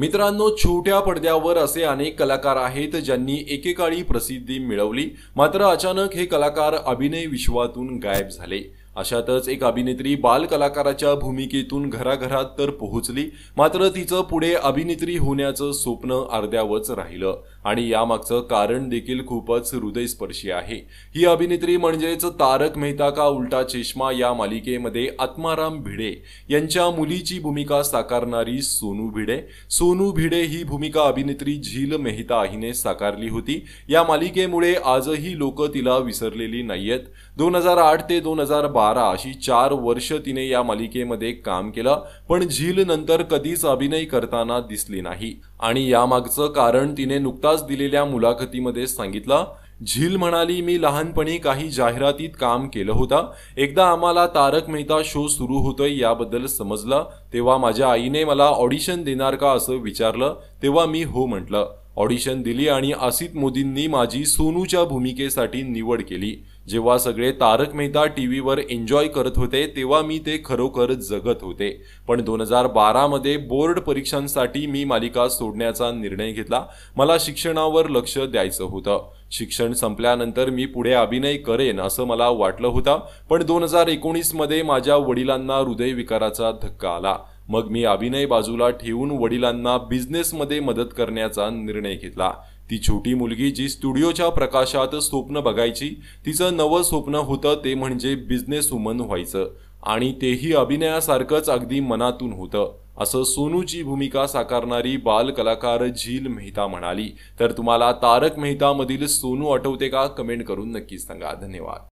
मित्रांनो छोट्या पडद्यावर असे अनेक कलाकार आहेत ज्यांनी एकेकाळी प्रसिद्धी मिळवली मात्र अचानक हे कलाकार अभिनय विश्वातून गायब झाले अशातच एक अभिनेत्री बालकलाकाराच्या भूमिकेतून घराघरात तर पोहोचली मात्र तिचं पुढे अभिनेत्री होण्याचं स्वप्न अर्ध्यावच राहिलं आणि यामागचं कारण देखील खूपच हृदयस्पर्शी आहे ही अभिनेत्री म्हणजेच तारक मेहता का उल्टा चष्मा या मालिकेमध्ये आत्माराम भिडे यांच्या मुलीची भूमिका साकारणारी सोनू भिडे सोनू भिडे ही भूमिका अभिनेत्री झील मेहता हिने साकारली होती या मालिकेमुळे आजही लोक तिला विसरलेली नाहीयेत दोन हजार आठ ते दोन हजार बारा अशी चार वर्ष तिने या मालिकेमध्ये काम केलं पण झील नंतर कधीच अभिनय करताना दिसली नाही आणि यामागचं कारण तिने नुकताच दिलेल्या मुलाखतीमध्ये सांगितलं झील म्हणाली मी लहानपणी काही जाहिरातीत काम केलं होतं एकदा आम्हाला तारक मेहता शो सुरू होतोय याबद्दल समजलं तेव्हा माझ्या आईने मला ऑडिशन देणार का असं विचारलं तेव्हा मी हो म्हटलं ऑडिशन दिली आणि आसित मोदींनी माझी सोनूच्या भूमिकेसाठी निवड केली जेव्हा सगळे Tarak Mehta T viewer enjoy करत होते तेव्हा मी ते खरोखर जगत होते पण दोन हजार बारामध्ये बोर्ड परीक्षांसाठी मी मालिका सोडण्याचा निर्णय घेतला मला शिक्षणावर लक्ष द्यायचं होतं शिक्षण संपल्यानंतर मी पुढे अभिनय करेन असं मला वाटलं होतं पण दोन हजार एकोणीसमध्ये माझ्या वडिलांना हृदयविकाराचा धक्का आला मग मी अभिनय बाजूला ठेवून वडिलांना बिझनेसमध्ये मदत करण्याचा निर्णय घेतला ती छोटी मुलगी जी स्टुडिओच्या प्रकाशात स्वप्न बघायची तिचं नवं स्वप्न होतं ते म्हणजे बिझनेस वुमन व्हायचं आणि तेही अभिनयासारखंच अगदी मनातून होतं असं सोनूची भूमिका साकारणारी बाल कलाकार झील मेहता म्हणाली तर तुम्हाला तारक मेहतामधील सोनू आठवते का कमेंट करून नक्कीच सांगा धन्यवाद